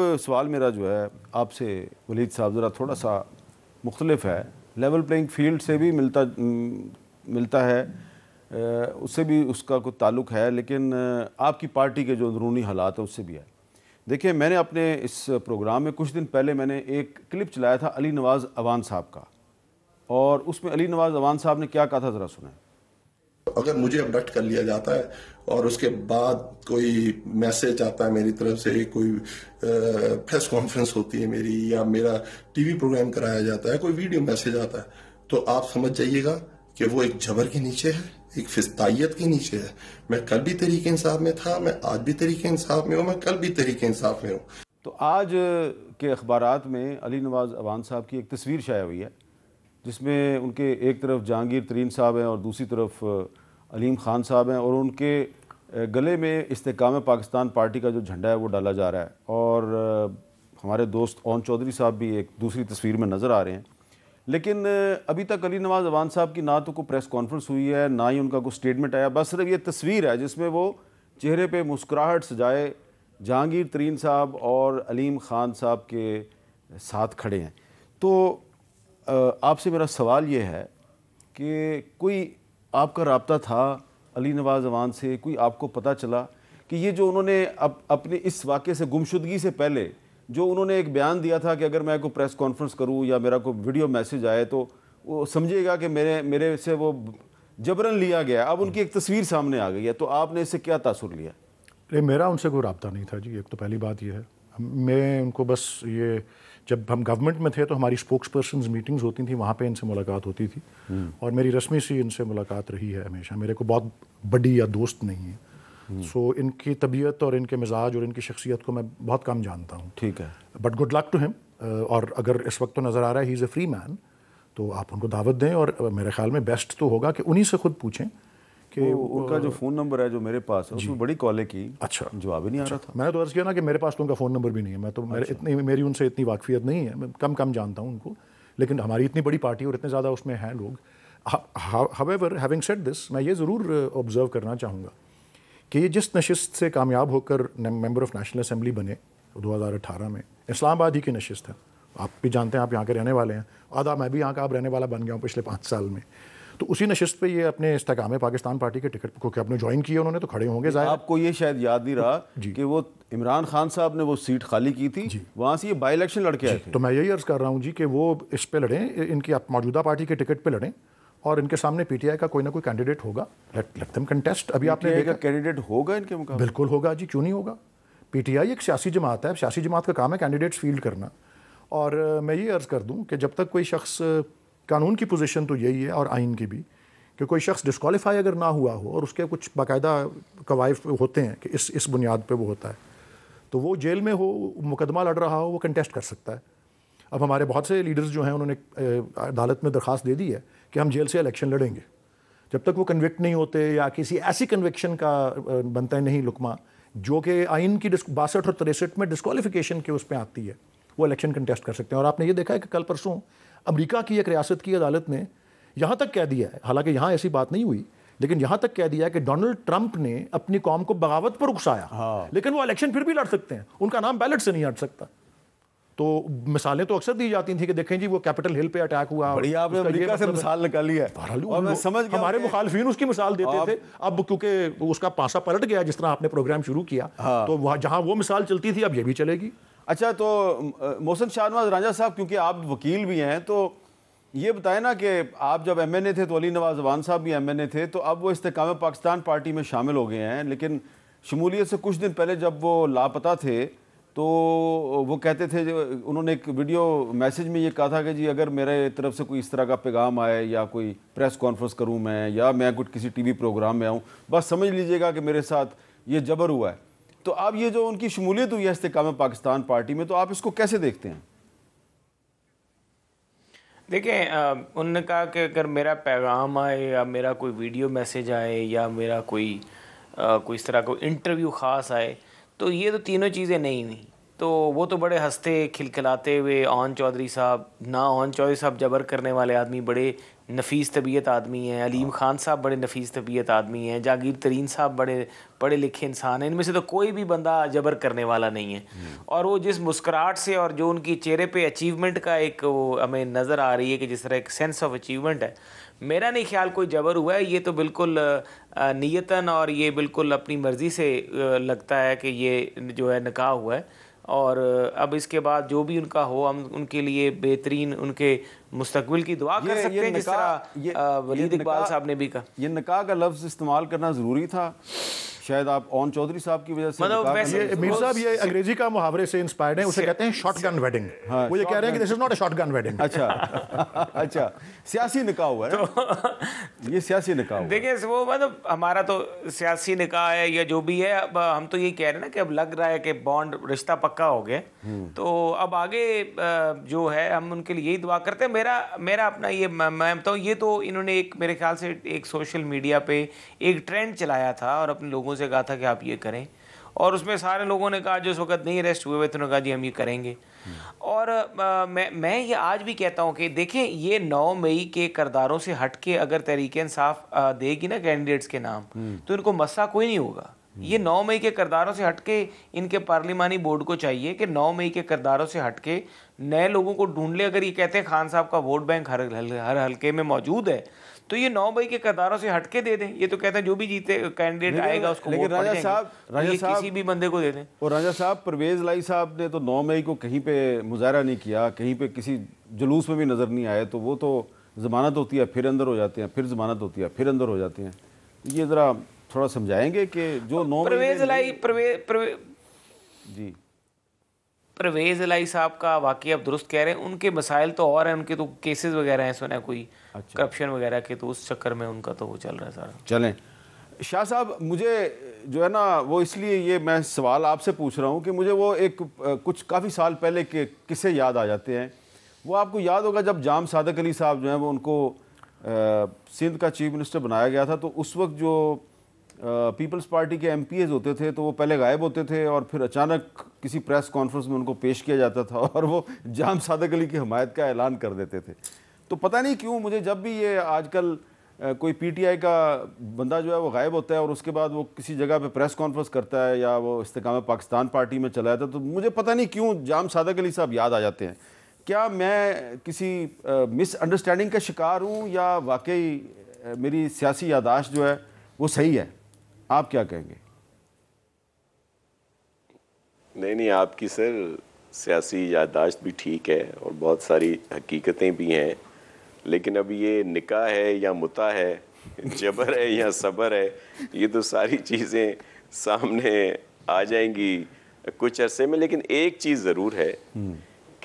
अब सवाल मेरा जो है आपसे वलीद साहब ज़रा थोड़ा सा मुख्तलफ है लेवल प्लेइंग फील्ड से भी मिलता मिलता है उससे भी उसका कुछ ताल्लुक है लेकिन आपकी पार्टी के जो अंदरूनी हालात है उससे भी है देखिए मैंने अपने इस प्रोग्राम में कुछ दिन पहले मैंने एक क्लिप चलाया था अली नवाज़ अवान साहब का और उसमें अली नवाज़ अवान साहब ने क्या कहा था ज़रा सुना है अगर मुझे अबडक्ट कर लिया जाता है और उसके बाद कोई मैसेज आता है मेरी तरफ से कोई प्रेस कॉन्फ्रेंस होती है मेरी या मेरा टीवी प्रोग्राम कराया जाता है कोई वीडियो मैसेज आता है तो आप समझ जाइएगा कि वो एक जबर के नीचे है एक फिस्ताइत के नीचे है मैं कल भी तरीके इंसाफ में था मैं आज भी तरीके इंसाफ में हूँ मैं कल भी तरीके इंसाफ में हूँ तो आज के अखबार में अली नवाज अवान साहब की एक तस्वीर शाया हुई है जिसमें उनके एक तरफ जहांगीर तरीन साहब हैं और दूसरी तरफ अलीम खान साहब हैं और उनके गले में इस्तेकाम पाकिस्तान पार्टी का जो झंडा है वो डाला जा रहा है और हमारे दोस्त ओन चौधरी साहब भी एक दूसरी तस्वीर में नज़र आ रहे हैं लेकिन अभी तक अली नवाज अवान साहब की ना तो कोई प्रेस कॉन्फ्रेंस हुई है ना ही उनका कोई स्टेटमेंट आया बस सिर्फ ये तस्वीर है जिसमें वो चेहरे पे मुस्कुराहट सजाए जहांगीर तरीन साहब और अलीम खान साहब के साथ खड़े हैं तो आपसे मेरा सवाल ये है कि कोई आपका रबता था अली नवाज अवान से कोई आपको पता चला कि ये जो उन्होंने अप, अपने इस वाक़े से गुमशुदगी से पहले जो उन्होंने एक बयान दिया था कि अगर मैं को प्रेस कॉन्फ्रेंस करूं या मेरा कोई वीडियो मैसेज आए तो वो समझेगा कि मेरे मेरे से वो जबरन लिया गया अब उनकी एक तस्वीर सामने आ गई है तो आपने इससे क्या तासुर लिया अरे मेरा उनसे कोई रबता नहीं था जी एक तो पहली बात यह है मैं उनको बस ये जब हम गवर्नमेंट में थे तो हमारी स्पोक्स पर्सन मीटिंग्स होती थी वहाँ पे इनसे मुलाकात होती थी हम्म। और मेरी रस्मी सी इनसे मुलाकात रही है हमेशा मेरे को बहुत बड़ी या दोस्त नहीं है सो हम्म। so, इनकी तबीयत और इनके मिजाज और इनकी शख्सियत को मैं बहुत कम जानता हूँ ठीक है but good luck to him और अगर इस वक्त तो नज़र आ रहा है he is a free man तो आप उनको दावत दें और मेरे ख्याल में बेस्ट तो होगा कि उन्हीं से खुद पूछें कि उनका जो फ़ोन नंबर है जो मेरे पास है उसमें बड़ी कॉलें की अच्छा जो अभी नहीं आ रहा अच्छा। था मैंने तो अर्ज़ किया ना कि मेरे पास तो उनका फ़ोन नंबर भी नहीं है मैं तो मेरे अच्छा। इतनी मेरी उनसे इतनी वाकफियत नहीं है मैं कम कम जानता हूँ उनको लेकिन हमारी इतनी बड़ी पार्टी और इतने ज़्यादा उसमें हैं लोग हावेवर हैविंग सेट दिस मैं ये ज़रूर ऑब्ज़र्व करना चाहूँगा कि ये जिस नशस्त से कामयाब होकर मेम्बर ऑफ़ नेशनल असम्बली बने 2018 में इस्लामाबाद ही की नशस्त है आप भी जानते हैं आप यहाँ के रहने वाले हैं आधा मैं भी यहाँ का आप रहने वाला बन गया हूँ पिछले पाँच साल में तो उसी नशस्त पे ये अपने इस्तेकाम पाकिस्तान पार्टी के टिकट को आपने ज्वाइन किया उन्होंने तो खड़े होंगे आपको ये शायद याद नहीं रहा कि वो इमरान खान साहब ने वो सीट खाली की थी वहाँ से ये बाई इलेक्शन लड़के आए थे तो मैं यही अर्ज़ कर रहा हूँ जी कि वो इस पर लड़ें इनकी आप मौजूदा पार्टी के टिकट पर लड़ें और इनके सामने पीटीआई का कोई ना कोई कैंडिडेट होगा लेट लेट देम कंटेस्ट अभी आपने देखा कैंडिडेट होगा इनके मुकाबले बिल्कुल होगा जी क्यों नहीं होगा पीटीआई एक सियासी जमात है सियासी जमात का काम है कैंडिडेट्स फील्ड करना और मैं ये अर्ज़ कर दूं कि जब तक कोई शख्स कानून की पोजीशन तो यही है और आइन की भी कि कोई शख्स डिसकॉलीफाई अगर ना हुआ हो और उसके कुछ बाकायदा कवायफ होते हैं कि इस इस बुनियाद पर वो होता है तो वो जेल में हो मुकदमा लड़ रहा हो वो कंटेस्ट कर सकता है अब हमारे बहुत से लीडर्स जो हैं उन्होंने अदालत में दरख्वास्त दे दी है कि हम जेल से इलेक्शन लड़ेंगे जब तक वो कन्विक्ट नहीं होते या किसी ऐसी कन्विक्शन का बनता है नहीं लुकमा जो कि आइन की बासठ और तिरसठ में डिस्कॉलीफिकेशन के उस पर आती है वो इलेक्शन कंटेस्ट कर सकते हैं और आपने ये देखा है कि कल परसों अमेरिका की एक रियासत की अदालत ने यहाँ तक कह दिया है हालांकि यहाँ ऐसी बात नहीं हुई लेकिन यहाँ तक कह दिया कि डोनाल्ड ट्रंप ने अपनी कौम को बगावत पर उकसाया हाँ। लेकिन वो इलेक्शन फिर भी लड़ सकते हैं उनका नाम बैलेट से नहीं हट सकता तो मिसालें तो अक्सर दी जाती थी कि देखें जी वो कैपिटल हिल पे अटैक हुआ आपने अमेरिका से मतलब मिसाल निकाली है और मैं समझ गया हमारे मुखालफी उसकी मिसाल देते थे अब क्योंकि उसका पासा पलट गया जिस तरह आपने प्रोग्राम शुरू किया हाँ। तो जहाँ वो मिसाल चलती थी अब ये भी चलेगी अच्छा तो मोहसन शाहनवाज रांझा साहब क्योंकि आप वकील भी हैं तो ये बताएं ना कि आप जब एम एन ए थे तो अली नवाज वान साहब भी एम एन ए थे तो अब वो इस्तेकाम पाकिस्तान पार्टी में शामिल हो गए हैं लेकिन शमूलियत से कुछ दिन पहले जब वो लापता थे तो वो कहते थे उन्होंने एक वीडियो मैसेज में ये कहा था कि जी अगर मेरे तरफ से कोई इस तरह का पैगाम आए या कोई प्रेस कॉन्फ्रेंस करूँ मैं या मैं कुछ किसी वी प्रोग्राम में आऊँ बस समझ लीजिएगा कि मेरे साथ ये जबर हुआ है तो आप ये जो उनकी शमूलियत हुई है इस्तेकाम पाकिस्तान पार्टी में तो आप इसको कैसे देखते हैं देखें उनने कहा कि अगर मेरा पैगाम आए या मेरा कोई वीडियो मैसेज आए या मेरा कोई आ, कोई इस तरह का इंटरव्यू ख़ास आए तो ये तो तीनों चीज़ें नहीं हुई तो वो तो बड़े हंसते खिलखिलाते हुए ओन चौधरी साहब ना ओन चौधरी साहब जबर करने वाले आदमी बड़े नफीस तबीयत आदमी हैं अलीम ख़ान साहब बड़े नफीस तबीयत आदमी हैं जागीर तरीन साहब बड़े पढ़े लिखे इंसान हैं इनमें से तो कोई भी बंदा जबर करने वाला नहीं है और वो जिस मुस्कुराहट से और जो उनकी चेहरे पे अचीवमेंट का एक वो हमें नज़र आ रही है कि जिस तरह एक सेंस ऑफ अचीवमेंट है मेरा नहीं ख्याल कोई जबर हुआ है ये तो बिल्कुल नीयतन और ये बिल्कुल अपनी मर्ज़ी से लगता है कि ये जो है निकाह हुआ है और अब इसके बाद जो भी उनका हो हम उनके लिए बेहतरीन उनके मुस्तकबिल की दुआ कर सकते हैं जिस तरह वलीद इकबाल साहब ने भी कहा ये निकाह का लफ्ज़ इस्तेमाल करना ज़रूरी था शायद आप ओन चौधरी साहब की वजह से मतलब मीर साहब ये अंग्रेजी का मुहावरे से इंस्पायर्ड है उसे कहते हैं शॉर्ट गन वेडिंग वो ये कह रहे हैं कि this is not a shotgun wedding अच्छा अच्छा सियासी निकाह हुआ है तो, ये सियासी निकाह देखिए वो मतलब हमारा तो सियासी निकाह है या जो भी है अब हम तो ये कह रहे हैं ना कि अब लग रहा है कि बॉन्ड रिश्ता पक्का हो गया हम्म। तो अब आगे जो है हम उनके लिए यही दुआ करते हैं मेरा मेरा अपना ये मैं बताऊँ ये तो इन्होंने एक मेरे ख्याल से एक सोशल मीडिया पे एक ट्रेंड चलाया था और अपने लोगों से कहा था कि आप ये करें और उसमें सारे लोगों ने कहा जो उस वक्त नहीं अरेस्ट हुए हुए थे उन्होंने कहा जी हम ये करेंगे और आ, मैं मैं ये आज भी कहता हूँ कि देखें ये नौ मई के करदारों से हट के अगर तहरीक इंसाफ देगी ना कैंडिडेट्स के नाम तो इनको मसला कोई नहीं होगा ये नौ मई के करदारों से हटके इनके पार्लिमानी बोर्ड को चाहिए कि नौ मई के करदारों से हटके नए लोगों को ढूंढ ले अगर ये कहते हैं खान साहब का वोट बैंक हर हर हल्के में मौजूद है तो ये नौ मई के करदारों से हटके दे दें ये तो कहते हैं जो भी जीते कैंडिडेट आएगा उसको लेकिन राजा साहब तो राजा साहब किसी भी बंदे को दे दें और राजा साहब परवेज लाई साहब ने तो नौ मई को कहीं पे मुजाहरा नहीं किया कहीं पे किसी जुलूस में भी नज़र नहीं आए तो वो तो जमानत होती है फिर अंदर हो जाते हैं फिर जमानत होती है फिर अंदर हो जाते हैं ये ज़रा थोड़ा समझाएंगे कि जो नौ परवेज लाई परवेज जी परवेज लाई साहब का वाकई आप दुरुस्त कह रहे हैं उनके मसाइल तो और हैं उनके तो केसेस वगैरह हैं सुना कोई अच्छा। करप्शन वगैरह के तो उस चक्कर में उनका तो वो चल रहा है सारा चलें शाह साहब मुझे जो है ना वो इसलिए ये मैं सवाल आपसे पूछ रहा हूँ कि मुझे वो एक कुछ काफ़ी साल पहले के किस्से याद आ जाते हैं वो आपको याद होगा जब जाम सादक अली साहब जो हैं वो उनको सिंध का चीफ मिनिस्टर बनाया गया था तो उस वक्त जो पीपल्स पार्टी के एम होते थे तो वो पहले गायब होते थे और फिर अचानक किसी प्रेस कॉन्फ्रेंस में उनको पेश किया जाता था और वो जाम सादक अली की हमायत का ऐलान कर देते थे तो पता नहीं क्यों मुझे जब भी ये आजकल कोई पीटीआई का बंदा जो है वो गायब होता है और उसके बाद वो किसी जगह पे प्रेस कॉन्फ्रेंस करता है या वो इस्तेकाम पाकिस्तान पार्टी में चला जाता है तो मुझे पता नहीं क्यों जाम सादक अली साहब याद आ जाते हैं क्या मैं किसी मिसअंडरस्टैंडिंग का शिकार हूँ या वाकई मेरी सियासी यादाश्त जो है वो सही है आप क्या कहेंगे नहीं नहीं आपकी सर सियासी याददाश्त भी ठीक है और बहुत सारी हकीकतें भी हैं लेकिन अब ये निका है या मुता है जबर है या सबर है ये तो सारी चीज़ें सामने आ जाएंगी कुछ अरसे में लेकिन एक चीज़ ज़रूर है हम्म।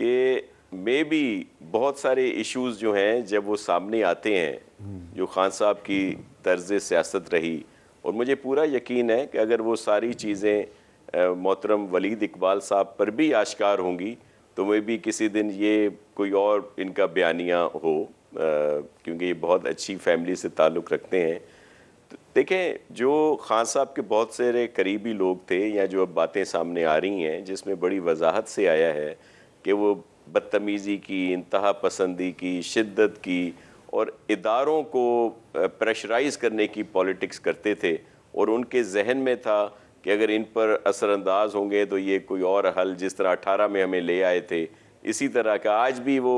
कि मे भी बहुत सारे इश्यूज जो हैं जब वो सामने आते हैं हम्म। जो खान साहब की तर्ज सियासत रही और मुझे पूरा यकीन है कि अगर वो सारी चीज़ें मोहतरम वलीद इकबाल साहब पर भी आश्कार होंगी तो वे भी किसी दिन ये कोई और इनका बयानिया हो क्योंकि ये बहुत अच्छी फैमिली से ताल्लुक़ रखते हैं तो देखें जो खान साहब के बहुत सारे करीबी लोग थे या जो अब बातें सामने आ रही हैं जिसमें बड़ी वजाहत से आया है कि वो बदतमीज़ी की इंतहा पसंदी की शिद्दत की और इदारों को प्रेशराइज करने की पॉलिटिक्स करते थे और उनके जहन में था कि अगर इन पर असरअंदाज होंगे तो ये कोई और हल जिस तरह अठारह में हमें ले आए थे इसी तरह का आज भी वो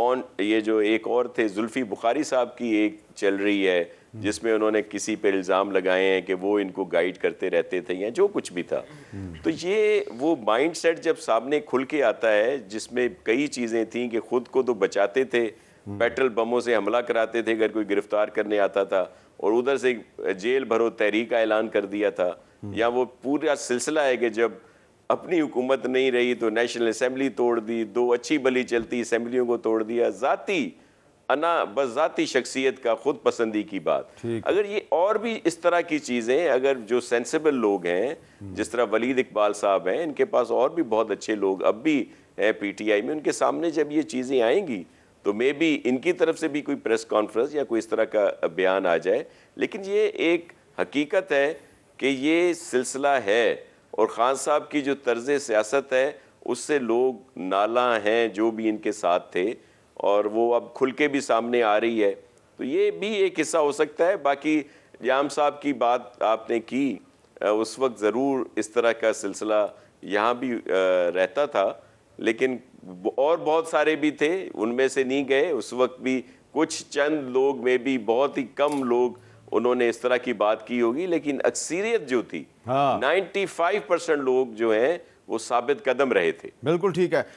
ऑन ये जो एक और थे जुल्फ़ी बुखारी साहब की एक चल रही है जिसमें उन्होंने किसी पर इल्ज़ाम लगाए हैं कि वो इनको गाइड करते रहते थे या जो कुछ भी था तो ये वो माइंडसेट जब सामने खुल के आता है जिसमें कई चीज़ें थी कि ख़ुद को तो बचाते थे पेट्रोल बमों से हमला कराते थे अगर कोई गिरफ्तार करने आता था और उधर से जेल भरो तहरीक का ऐलान कर दिया था हम्म। या वो पूरा सिलसिला है कि जब अपनी हुकूमत नहीं रही तो नेशनल असम्बली तोड़ दी दो अच्छी बली चलती असम्बलियों को तोड़ दिया ज़ाती अना जाती शख्सियत का खुद पसंदी की बात अगर ये और भी इस तरह की चीज़ें अगर जो सेंसिबल लोग हैं हम्म। जिस तरह वलीद इकबाल साहब हैं इनके पास और भी बहुत अच्छे लोग अब भी हैं पीटीआई में उनके सामने जब ये चीज़ें आएंगी तो मे बी इनकी तरफ से भी कोई प्रेस कॉन्फ्रेंस या कोई इस तरह का बयान आ जाए लेकिन ये एक हकीकत है कि ये सिलसिला है और ख़ान साहब की जो तर्ज सियासत है उससे लोग नाला हैं जो भी इनके साथ थे और वो अब खुल के भी सामने आ रही है तो ये भी एक हिस्सा हो सकता है बाकी जाम साहब की बात आपने की उस वक्त ज़रूर इस तरह का सिलसिला यहाँ भी रहता था लेकिन और बहुत सारे भी थे उनमें से नहीं गए उस वक्त भी कुछ चंद लोग में भी बहुत ही कम लोग उन्होंने इस तरह की बात की होगी लेकिन अक्सरियत जो थी हाँ। 95 परसेंट लोग जो हैं वो साबित कदम रहे थे बिल्कुल ठीक है